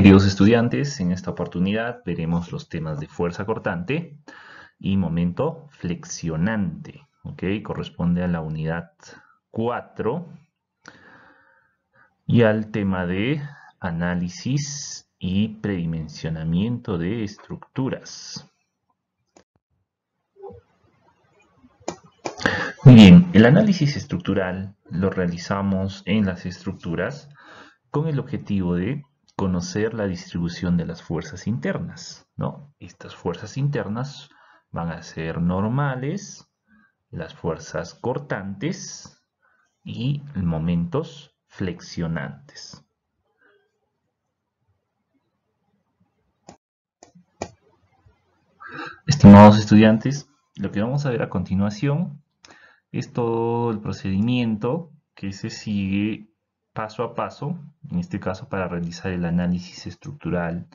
Queridos estudiantes, en esta oportunidad veremos los temas de fuerza cortante y momento flexionante. ¿ok? Corresponde a la unidad 4 y al tema de análisis y predimensionamiento de estructuras. Muy bien, el análisis estructural lo realizamos en las estructuras con el objetivo de conocer la distribución de las fuerzas internas, ¿no? Estas fuerzas internas van a ser normales, las fuerzas cortantes y momentos flexionantes. Estimados estudiantes, lo que vamos a ver a continuación es todo el procedimiento que se sigue paso a paso, en este caso para realizar el análisis estructural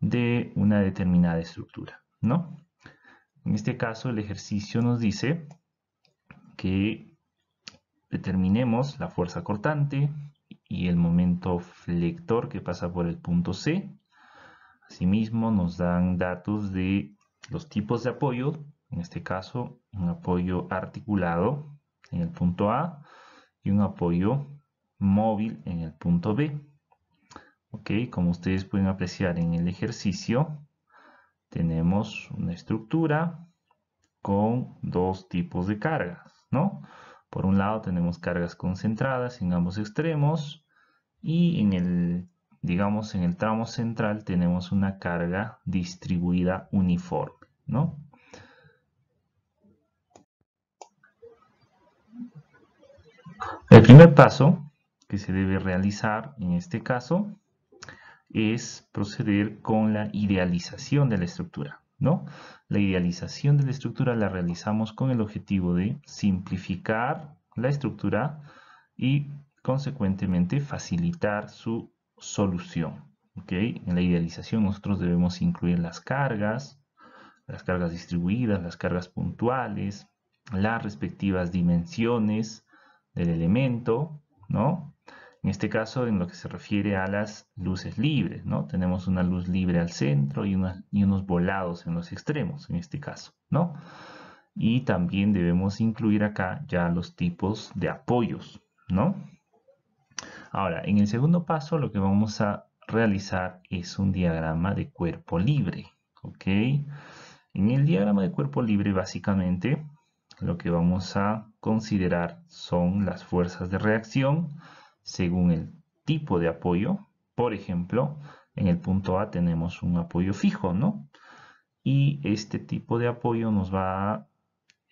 de una determinada estructura, ¿no? En este caso el ejercicio nos dice que determinemos la fuerza cortante y el momento flector que pasa por el punto C. Asimismo nos dan datos de los tipos de apoyo, en este caso un apoyo articulado en el punto A y un apoyo móvil en el punto B. Ok, como ustedes pueden apreciar en el ejercicio, tenemos una estructura con dos tipos de cargas, ¿no? Por un lado tenemos cargas concentradas en ambos extremos y en el, digamos, en el tramo central tenemos una carga distribuida uniforme, ¿no? El primer paso que se debe realizar en este caso es proceder con la idealización de la estructura. ¿no? La idealización de la estructura la realizamos con el objetivo de simplificar la estructura y consecuentemente facilitar su solución. En la idealización nosotros debemos incluir las cargas, las cargas distribuidas, las cargas puntuales, las respectivas dimensiones del elemento, ¿no? En este caso, en lo que se refiere a las luces libres, ¿no? Tenemos una luz libre al centro y, unos volados en los extremos, en este caso, ¿no? Y también debemos incluir acá ya los tipos de apoyos, ¿no? Ahora, en el segundo paso lo que vamos a realizar es un diagrama de cuerpo libre, ¿ok? En el diagrama de cuerpo libre básicamente lo que vamos a considerar son las fuerzas de reacción, según el tipo de apoyo. Por ejemplo, en el punto A tenemos un apoyo fijo, ¿no? Y este tipo de apoyo nos va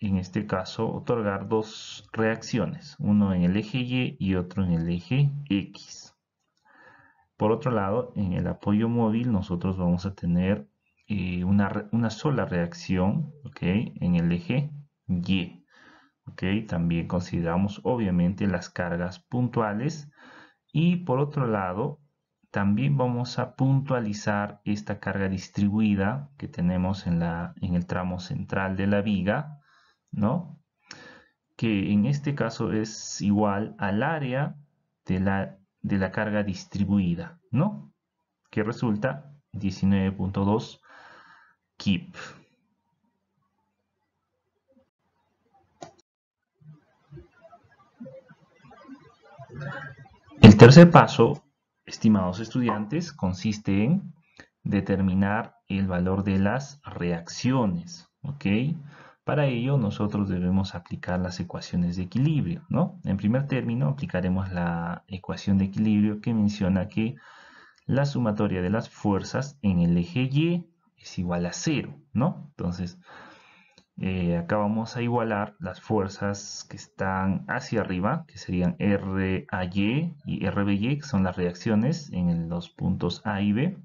en este caso, otorgar dos reacciones, uno en el eje Y y otro en el eje X. Por otro lado, en el apoyo móvil nosotros vamos a tener eh, una, sola reacción ¿ok? en el eje Y. También consideramos obviamente las cargas puntuales y por otro lado también vamos a puntualizar esta carga distribuida que tenemos en, la, en el tramo central de la viga, ¿no? Que en este caso es igual al área de la, de la carga distribuida, ¿no? Que resulta 19.2 kip. El tercer paso, estimados estudiantes, consiste en determinar el valor de las reacciones, ¿ok? Para ello nosotros debemos aplicar las ecuaciones de equilibrio, ¿no? En primer término aplicaremos la ecuación de equilibrio que menciona que la sumatoria de las fuerzas en el eje Y es igual a cero, ¿no? Entonces, eh, acá vamos a igualar las fuerzas que están hacia arriba, que serían RAY y RBY, que son las reacciones en los puntos A y B.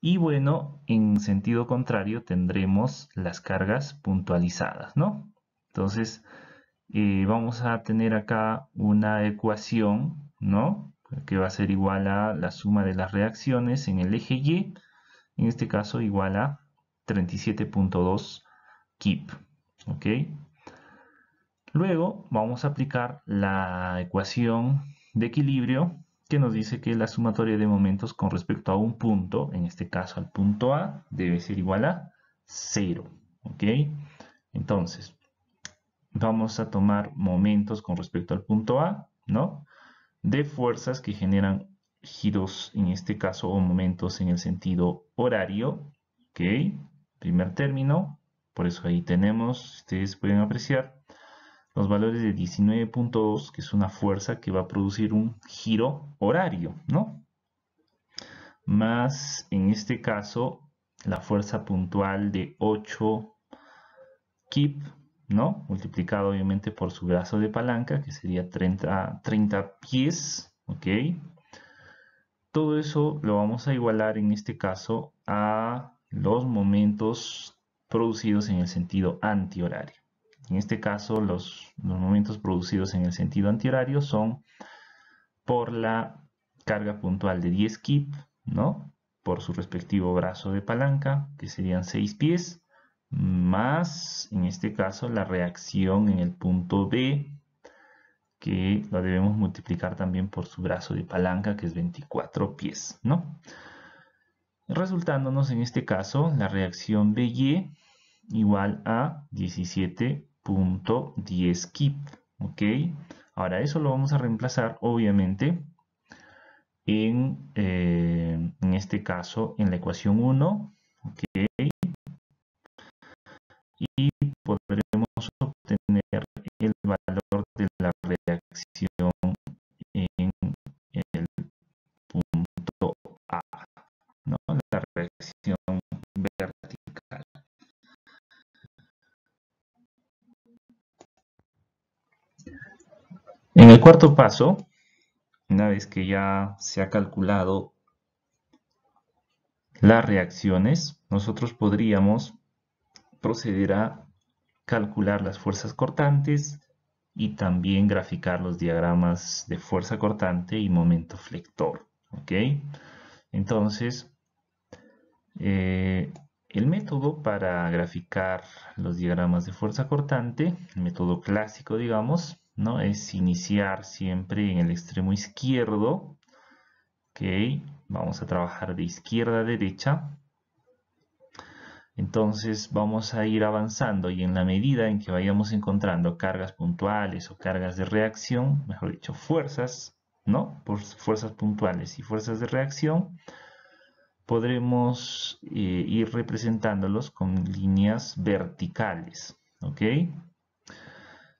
Y bueno, en sentido contrario tendremos las cargas puntualizadas, ¿no? Entonces, eh, vamos a tener acá una ecuación, ¿no? Que va a ser igual a la suma de las reacciones en el eje Y, en este caso igual a 37.2 keep. ¿ok? Luego vamos a aplicar la ecuación de equilibrio que nos dice que la sumatoria de momentos con respecto a un punto, en este caso al punto A, debe ser igual a 0. ¿ok? Entonces, vamos a tomar momentos con respecto al punto A, ¿no? De fuerzas que generan giros, en este caso, o momentos en el sentido horario, ¿ok? Primer término, por eso ahí tenemos, ustedes pueden apreciar, los valores de 19.2, que es una fuerza que va a producir un giro horario, ¿no? Más, en este caso, la fuerza puntual de 8 kip, ¿no? Multiplicado obviamente por su brazo de palanca, que sería 30, 30 pies, ¿ok? Todo eso lo vamos a igualar en este caso a los momentos producidos en el sentido antihorario. En este caso, los, momentos producidos en el sentido antihorario son por la carga puntual de 10 kip, ¿no? Por su respectivo brazo de palanca, que serían 6 pies, más, en este caso, la reacción en el punto B, que la debemos multiplicar también por su brazo de palanca, que es 24 pies, ¿no? resultándonos en este caso la reacción BY igual a 17.10 kip. ¿ok? Ahora eso lo vamos a reemplazar obviamente en, eh, en este caso en la ecuación 1. ¿ok? Y podremos obtener el valor de la reacción cuarto paso, una vez que ya se ha calculado las reacciones, nosotros podríamos proceder a calcular las fuerzas cortantes y también graficar los diagramas de fuerza cortante y momento flector. ¿ok? Entonces, eh, el método para graficar los diagramas de fuerza cortante, el método clásico, digamos, ¿no? Es iniciar siempre en el extremo izquierdo. Ok, vamos a trabajar de izquierda a derecha. Entonces vamos a ir avanzando y en la medida en que vayamos encontrando cargas puntuales o cargas de reacción, mejor dicho, fuerzas, ¿no? Por fuerzas puntuales y fuerzas de reacción, podremos eh, ir representándolos con líneas verticales, ¿ok?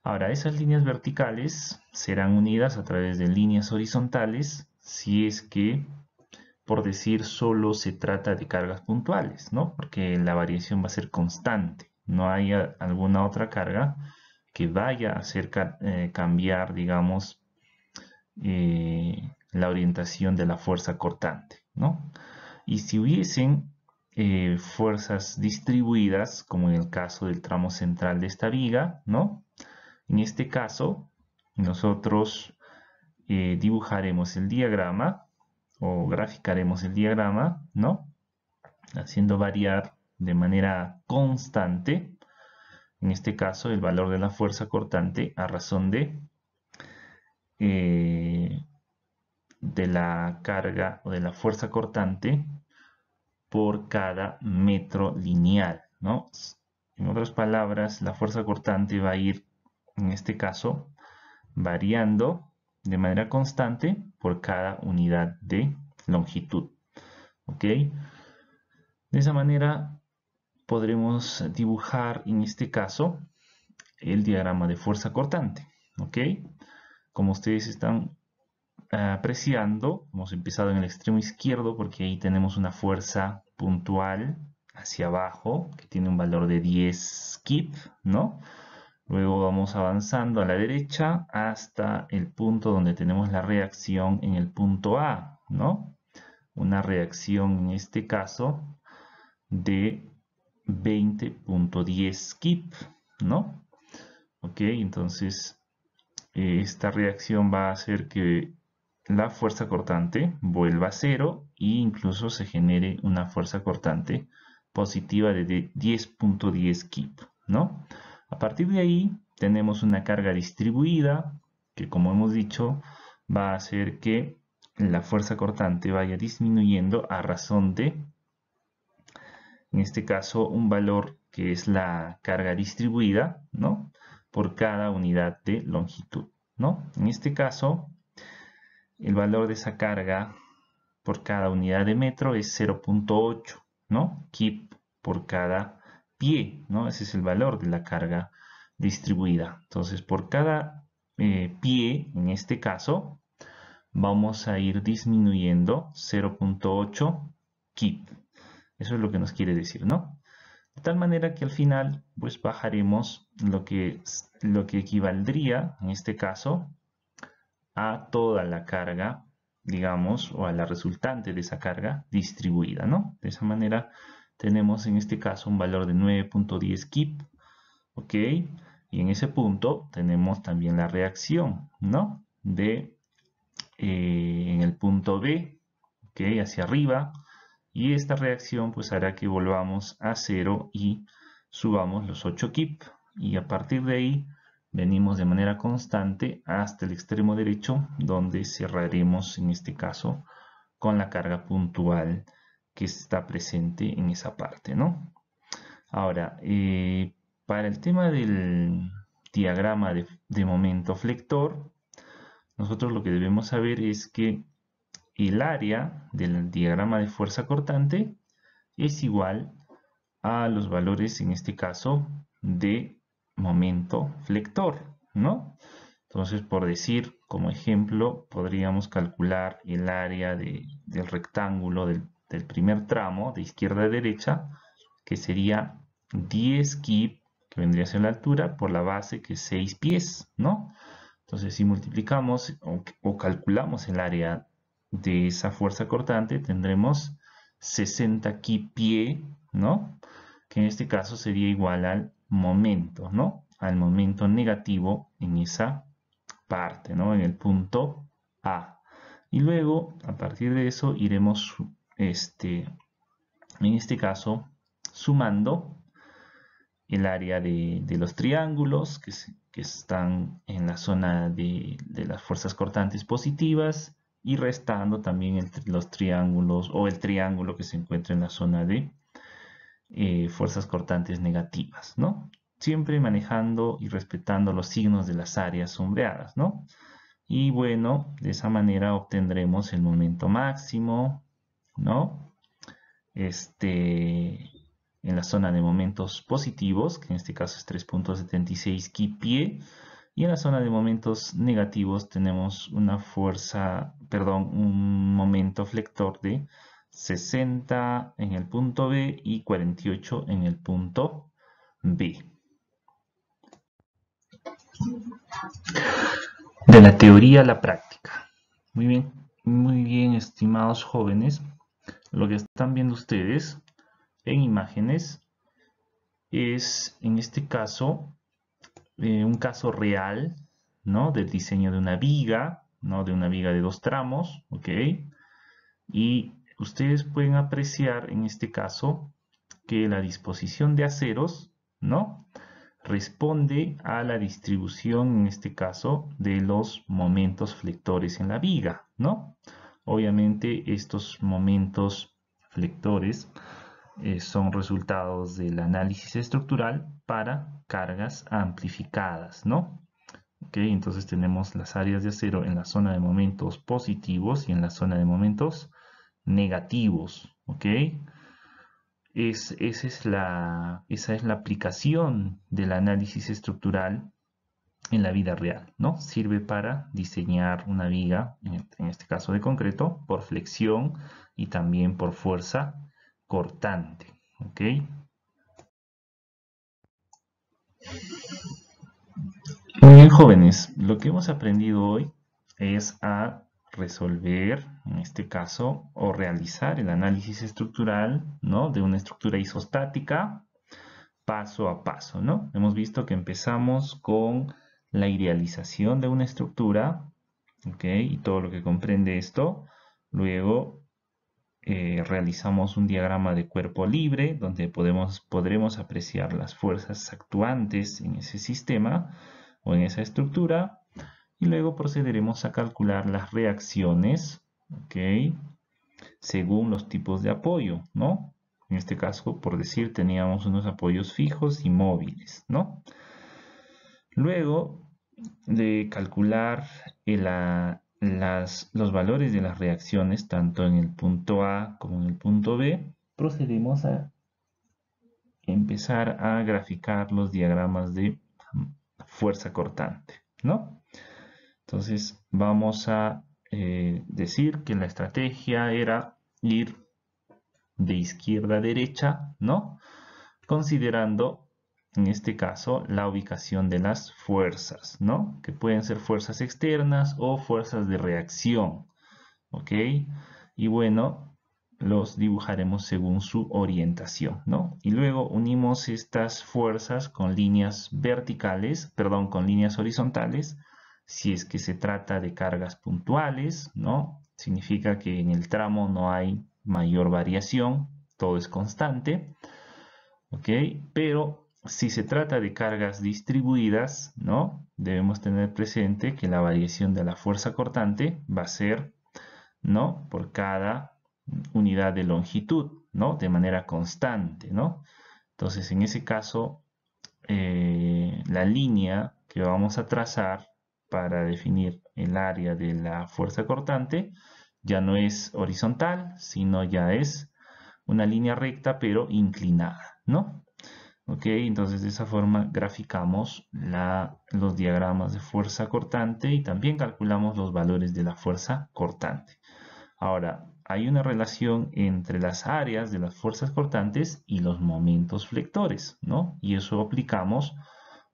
Ahora, esas líneas verticales serán unidas a través de líneas horizontales si es que, por decir, solo se trata de cargas puntuales, ¿no? Porque la variación va a ser constante, no hay alguna otra carga que vaya a hacer eh, cambiar, digamos, eh, la orientación de la fuerza cortante, ¿no? Y si hubiesen eh, fuerzas distribuidas, como en el caso del tramo central de esta viga, ¿no? En este caso, nosotros eh, dibujaremos el diagrama o graficaremos el diagrama, ¿no? Haciendo variar de manera constante, en este caso, el valor de la fuerza cortante a razón de, eh, de la carga o de la fuerza cortante por cada metro lineal, ¿no? En otras palabras, la fuerza cortante va a ir en este caso, variando de manera constante por cada unidad de longitud. ¿Ok? De esa manera podremos dibujar en este caso el diagrama de fuerza cortante. ¿Ok? Como ustedes están ah, apreciando, hemos empezado en el extremo izquierdo porque ahí tenemos una fuerza puntual hacia abajo que tiene un valor de 10 kip, ¿no? Luego vamos avanzando a la derecha hasta el punto donde tenemos la reacción en el punto A, ¿no? Una reacción en este caso de 20.10 kip, ¿no? Ok, entonces eh, esta reacción va a hacer que la fuerza cortante vuelva a cero e incluso se genere una fuerza cortante positiva de 10.10 kip, ¿no? A partir de ahí tenemos una carga distribuida que como hemos dicho va a hacer que la fuerza cortante vaya disminuyendo a razón de, en este caso, un valor que es la carga distribuida, ¿no? Por cada unidad de longitud, ¿no? En este caso, el valor de esa carga por cada unidad de metro es 0.8, ¿no? Kip por cada pie, ¿no? Ese es el valor de la carga distribuida. Entonces, por cada eh, pie, en este caso, vamos a ir disminuyendo 0.8 kip. Eso es lo que nos quiere decir, ¿no? De tal manera que al final, pues bajaremos lo que, lo que equivaldría, en este caso, a toda la carga, digamos, o a la resultante de esa carga distribuida, ¿no? De esa manera tenemos en este caso un valor de 9.10 kip, ¿ok? Y en ese punto tenemos también la reacción, ¿no? De, eh, en el punto B, ¿ok? Hacia arriba. Y esta reacción pues hará que volvamos a cero y subamos los 8 kip. Y a partir de ahí venimos de manera constante hasta el extremo derecho, donde cerraremos en este caso con la carga puntual que está presente en esa parte, ¿no? Ahora, eh, para el tema del diagrama de, momento flector, nosotros lo que debemos saber es que el área del diagrama de fuerza cortante es igual a los valores, en este caso, de momento flector, ¿no? Entonces, por decir, como ejemplo, podríamos calcular el área del rectángulo del del primer tramo de izquierda a derecha, que sería 10 kip, que vendría a ser la altura, por la base que es 6 pies, ¿no? Entonces, si multiplicamos o, calculamos el área de esa fuerza cortante, tendremos 60 kip pie, ¿no? Que en este caso sería igual al momento, ¿no? Al momento negativo en esa parte, ¿no? En el punto A. Y luego, a partir de eso, iremos este, en este caso, sumando el área de, los triángulos que, están en la zona de, las fuerzas cortantes positivas y restando también los triángulos o el triángulo que se encuentra en la zona de eh, fuerzas cortantes negativas, ¿no? Siempre manejando y respetando los signos de las áreas sombreadas, ¿no? Y bueno, de esa manera obtendremos el momento máximo, ¿no? Este, en la zona de momentos positivos, que en este caso es 3.76 pie, y en la zona de momentos negativos tenemos una fuerza, perdón, un momento flector de 60 en el punto B y 48 en el punto B. De la teoría a la práctica. Muy bien, muy bien, estimados jóvenes. Lo que están viendo ustedes en imágenes es, en este caso, eh, un caso real, ¿no? Del diseño de una viga, ¿no? De una viga de dos tramos, ¿ok? Y ustedes pueden apreciar, en este caso, que la disposición de aceros, ¿no? Responde a la distribución, en este caso, de los momentos flectores en la viga, ¿no? Obviamente estos momentos flectores eh, son resultados del análisis estructural para cargas amplificadas, ¿no? entonces tenemos las áreas de acero en la zona de momentos positivos y en la zona de momentos negativos. ¿ok? esa, es la, esa es la aplicación del análisis estructural en la vida real, ¿no? Sirve para diseñar una viga, este, en este caso de concreto, por flexión y también por fuerza cortante, ¿ok? Muy bien, jóvenes, lo que hemos aprendido hoy es a resolver, en este caso, o realizar el análisis estructural, ¿no? De una estructura isostática paso a paso, ¿no? Hemos visto que empezamos con la idealización de una estructura, ¿ok? Y todo lo que comprende esto. Luego eh, realizamos un diagrama de cuerpo libre donde podemos, podremos apreciar las fuerzas actuantes en ese sistema o en esa estructura. Y luego procederemos a calcular las reacciones, ¿ok? Según los tipos de apoyo, ¿no? En este caso, por decir, teníamos unos apoyos fijos y móviles, ¿no? Luego de calcular los valores de las reacciones, tanto en el punto A como en el punto B, procedemos a empezar a graficar los diagramas de fuerza cortante, ¿no? Entonces vamos a eh, decir que la estrategia era ir de izquierda a derecha, ¿no? Considerando en este caso, la ubicación de las fuerzas, ¿no? Que pueden ser fuerzas externas o fuerzas de reacción, ¿ok? Y bueno, los dibujaremos según su orientación, ¿no? Y luego unimos estas fuerzas con líneas verticales, perdón, con líneas horizontales, si es que se trata de cargas puntuales, ¿no? Significa que en el tramo no hay mayor variación, todo es constante, ¿ok? Pero si se trata de cargas distribuidas, ¿no? Debemos tener presente que la variación de la fuerza cortante va a ser, ¿no? Por cada unidad de longitud, ¿no? De manera constante, ¿no? Entonces, en ese caso, eh, la línea que vamos a trazar para definir el área de la fuerza cortante ya no es horizontal, sino ya es una línea recta pero inclinada, ¿no? Ok, entonces de esa forma graficamos los diagramas de fuerza cortante y también calculamos los valores de la fuerza cortante. Ahora, hay una relación entre las áreas de las fuerzas cortantes y los momentos flectores, ¿no? Y eso aplicamos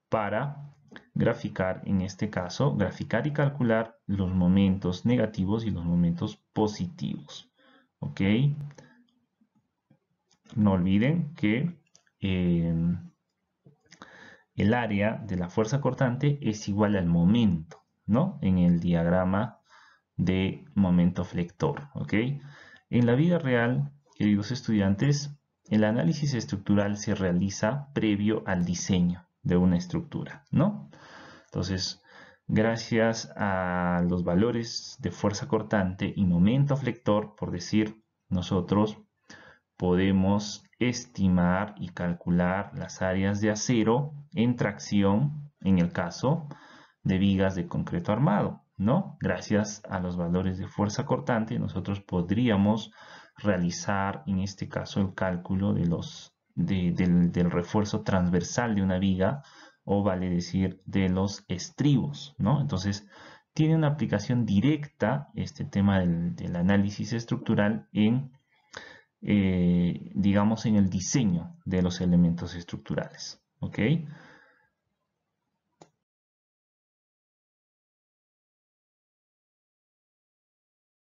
para graficar, en este caso, graficar y calcular los momentos negativos y los momentos positivos, ¿ok? No olviden que eh, el área de la fuerza cortante es igual al momento, ¿no? En el diagrama de momento flector, ¿ok? En la vida real, queridos estudiantes, el análisis estructural se realiza previo al diseño de una estructura, ¿no? Entonces, gracias a los valores de fuerza cortante y momento flector, por decir nosotros, podemos estimar y calcular las áreas de acero en tracción, en el caso de vigas de concreto armado, ¿no? Gracias a los valores de fuerza cortante, nosotros podríamos realizar, en este caso, el cálculo del, refuerzo transversal de una viga, o vale decir, de los estribos, ¿no? Entonces, tiene una aplicación directa este tema del análisis estructural en eh, digamos, en el diseño de los elementos estructurales.